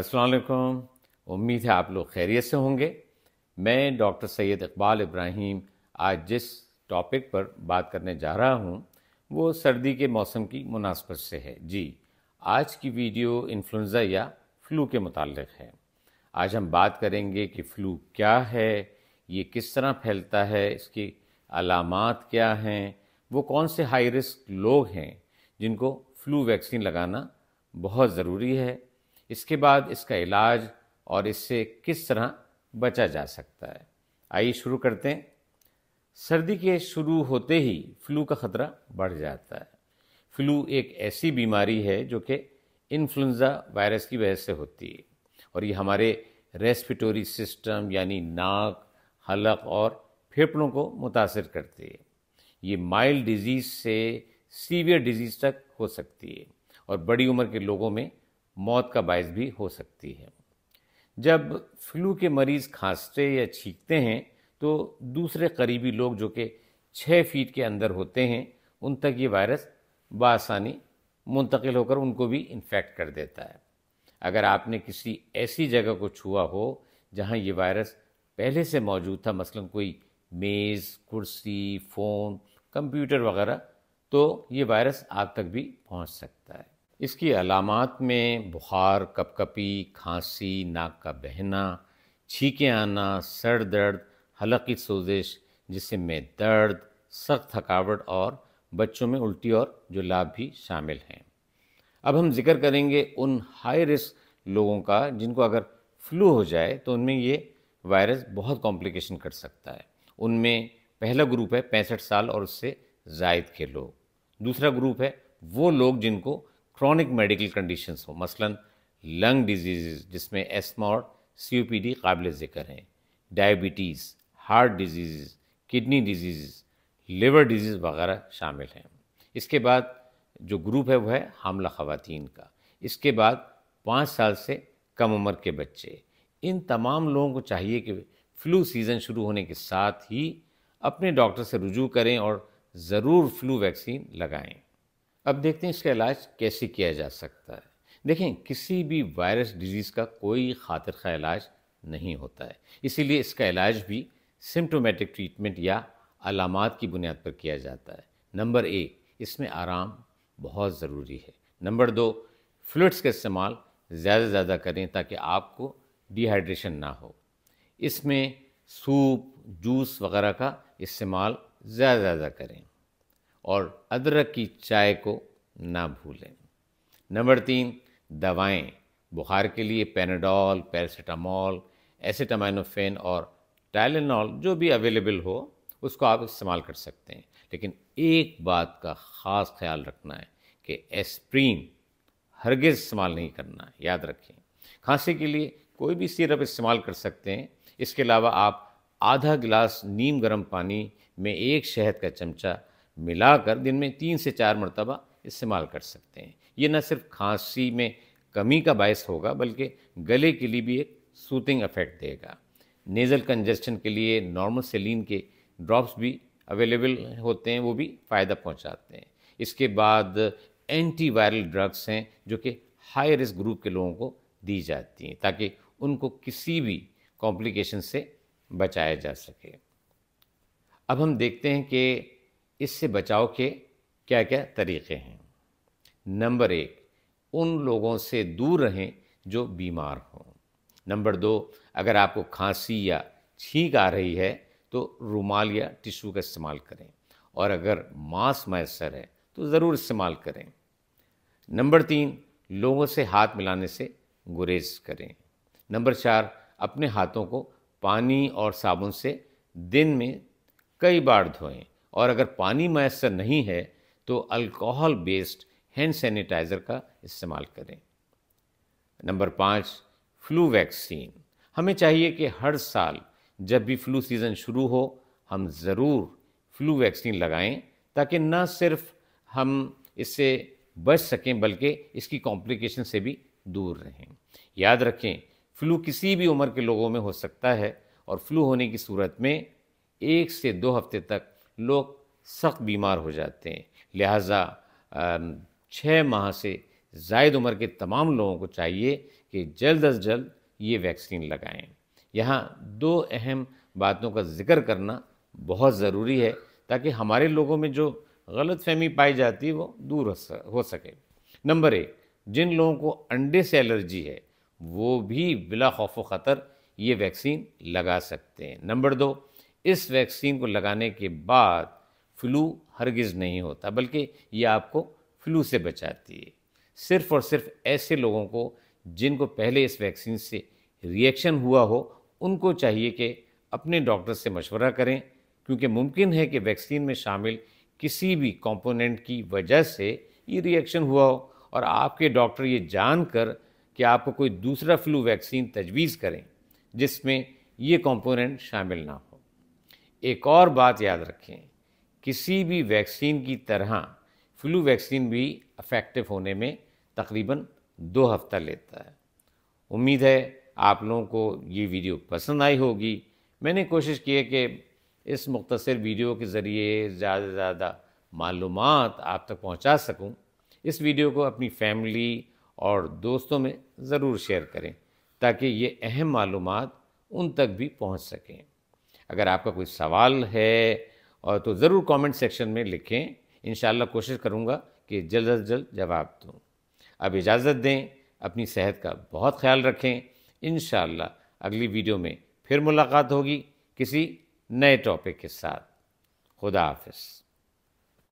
असलकुम उम्मीद है आप लोग खैरियत से होंगे मैं डॉक्टर सैयद इकबाल इब्राहिम आज जिस टॉपिक पर बात करने जा रहा हूँ वो सर्दी के मौसम की मुनासबत से है जी आज की वीडियो इन्फ्लुन्ज़ा या फ्लू के मुतल है आज हम बात करेंगे कि फ़्लू क्या है ये किस तरह फैलता है इसकी अलामत क्या हैं वो कौन से हाई रिस्क लोग हैं जिनको फ़्लू वैक्सीन लगाना बहुत ज़रूरी है इसके बाद इसका इलाज और इससे किस तरह बचा जा सकता है आइए शुरू करते हैं सर्दी के शुरू होते ही फ्लू का ख़तरा बढ़ जाता है फ्लू एक ऐसी बीमारी है जो कि इन्फ्लुन्ज़ा वायरस की वजह से होती है और ये हमारे रेस्पिटोरी सिस्टम यानी नाक हलक और फेफड़ों को मुतासर करती है ये माइल्ड डिजीज़ से सीवियर डिजीज़ तक हो सकती है और बड़ी उम्र के लोगों में मौत का बायस भी हो सकती है जब फ्लू के मरीज़ खांसते या छींकते हैं तो दूसरे करीबी लोग जो कि छः फीट के अंदर होते हैं उन तक ये वायरस बसानी मुंतकिल होकर उनको भी इन्फेक्ट कर देता है अगर आपने किसी ऐसी जगह को छुआ हो जहाँ ये वायरस पहले से मौजूद था मसलन कोई मेज़ कुर्सी फ़ोन कंप्यूटर वगैरह तो ये वायरस आप तक भी पहुँच सकता है इसकी अलामत में बुखार कपकपी खांसी नाक का बहना छीके आना सर दर्द हलक की सोजिश जिससे में दर्द सख्त थकावट और बच्चों में उल्टी और जुलाब भी शामिल हैं अब हम जिक्र करेंगे उन हाई रिस्क लोगों का जिनको अगर फ्लू हो जाए तो उनमें ये वायरस बहुत कॉम्प्लिकेशन कर सकता है उनमें पहला ग्रुप है पैंसठ साल और उससे जायद के लोग दूसरा ग्रुप है वो लोग जिनको क्रॉनिक मेडिकल कंडीशंस हों मसलन लंग डिजीज़ जिसमें asthma C O P D काबिल ज़िक्र हैं diabetes heart disease kidney disease liver disease वगैरह शामिल हैं इसके बाद जो ग्रुप है वह है हामला ख़वातीन का इसके बाद पाँच साल से कम उम्र के बच्चे इन तमाम लोगों को चाहिए कि फ्लू सीज़न शुरू होने के साथ ही अपने डॉक्टर से रुजू करें और ज़रूर फ्लू वैक्सीन लगाएं अब देखते हैं इसका इलाज कैसे किया जा सकता है देखें किसी भी वायरस डिजीज़ का कोई खातिर का इलाज नहीं होता है इसीलिए इसका इलाज भी सिम्टोमेटिक ट्रीटमेंट या अलामत की बुनियाद पर किया जाता है नंबर एक इसमें आराम बहुत ज़रूरी है नंबर दो फ्लूड्स का इस्तेमाल ज़्यादा से ज़्यादा करें ताकि आपको डिहाइड्रेशन ना हो इसमें सूप जूस वगैरह का इस्तेमाल ज़्यादा ज़्यादा करें और अदरक की चाय को ना भूलें नंबर तीन दवाएं बुखार के लिए पेनाडॉल पैरासीटामॉल एसिटामाइनोफेन और टाइलेनॉल जो भी अवेलेबल हो उसको आप इस्तेमाल कर सकते हैं लेकिन एक बात का ख़ास ख्याल रखना है कि एस्प्रीन हरगिज़ इस्तेमाल नहीं करना है याद रखें खांसी के लिए कोई भी सिरप इस्तेमाल कर सकते हैं इसके अलावा आप आधा गिलास नीम गर्म पानी में एक शहद का चमचा मिलाकर दिन में तीन से चार मरतबा इस्तेमाल कर सकते हैं ये न सिर्फ खांसी में कमी का बायस होगा बल्कि गले के लिए भी एक सूतिंग इफेक्ट देगा नेज़ल कंजेशन के लिए नॉर्मल सेलिन के ड्रॉप्स भी अवेलेबल होते हैं वो भी फ़ायदा पहुंचाते हैं इसके बाद एंटी वायरल ड्रग्स हैं जो कि हाई रिस्क ग्रुप के लोगों को दी जाती हैं ताकि उनको किसी भी कॉम्प्लिकेशन से बचाया जा सके अब हम देखते हैं कि इससे बचाव के क्या क्या तरीक़े हैं नंबर एक उन लोगों से दूर रहें जो बीमार हों नंबर दो अगर आपको खांसी या छींक आ रही है तो रुमाल या टिश्यू का इस्तेमाल करें और अगर मांस मैसर है तो ज़रूर इस्तेमाल करें नंबर तीन लोगों से हाथ मिलाने से गुरेज करें नंबर चार अपने हाथों को पानी और साबुन से दिन में कई बार धोएं और अगर पानी मैसर नहीं है तो अल्कोहल बेस्ड हैंड सैनिटाइज़र का इस्तेमाल करें नंबर पाँच फ्लू वैक्सीन हमें चाहिए कि हर साल जब भी फ्लू सीज़न शुरू हो हम ज़रूर फ्लू वैक्सीन लगाएं ताकि न सिर्फ हम इससे बच सकें बल्कि इसकी कॉम्प्लिकेशन से भी दूर रहें याद रखें फ्लू किसी भी उम्र के लोगों में हो सकता है और फ्लू होने की सूरत में एक से दो हफ्ते तक लोग सख्त बीमार हो जाते हैं लिहाजा छः माह से जायद उम्र के तमाम लोगों को चाहिए कि जल्द अज जल्द ये वैक्सीन लगाएं यहाँ दो अहम बातों का जिक्र करना बहुत ज़रूरी है ताकि हमारे लोगों में जो गलत फहमी पाई जाती है वो दूर हो सके नंबर एक जिन लोगों को अंडे से एलर्जी है वो भी बिला खौफ ख़तर ये वैक्सीन लगा सकते हैं नंबर दो इस वैक्सीन को लगाने के बाद फ्लू हरगिज़ नहीं होता बल्कि ये आपको फ्लू से बचाती है सिर्फ़ और सिर्फ ऐसे लोगों को जिनको पहले इस वैक्सीन से रिएक्शन हुआ हो उनको चाहिए कि अपने डॉक्टर से मशवरा करें क्योंकि मुमकिन है कि वैक्सीन में शामिल किसी भी कंपोनेंट की वजह से ये रिएक्शन हुआ हो और आपके डॉक्टर ये जान कर कि आपको कोई दूसरा फ्लू वैक्सीन तजवीज़ करें जिसमें ये कंपोनेंट शामिल ना हो एक और बात याद रखें किसी भी वैक्सीन की तरह फ्लू वैक्सीन भी अफेक्टिव होने में तकरीबन दो हफ्ता लेता है उम्मीद है आप लोगों को ये वीडियो पसंद आई होगी मैंने कोशिश की है कि इस मुख्तर वीडियो के ज़रिए ज़्यादा से ज़्यादा मालूम आप तक पहुँचा सकूँ इस वीडियो को अपनी फैमिली और दोस्तों में ज़रूर शेयर करें ताकि ये अहम मालूम उन तक भी पहुँच सकें अगर आपका कोई सवाल है और तो ज़रूर कमेंट सेक्शन में लिखें इन कोशिश करूँगा कि जल्द अज जल्द जवाब दूँ अब इजाज़त दें अपनी सेहत का बहुत ख्याल रखें इन अगली वीडियो में फिर मुलाकात होगी किसी नए टॉपिक के साथ खुदा हाफिज़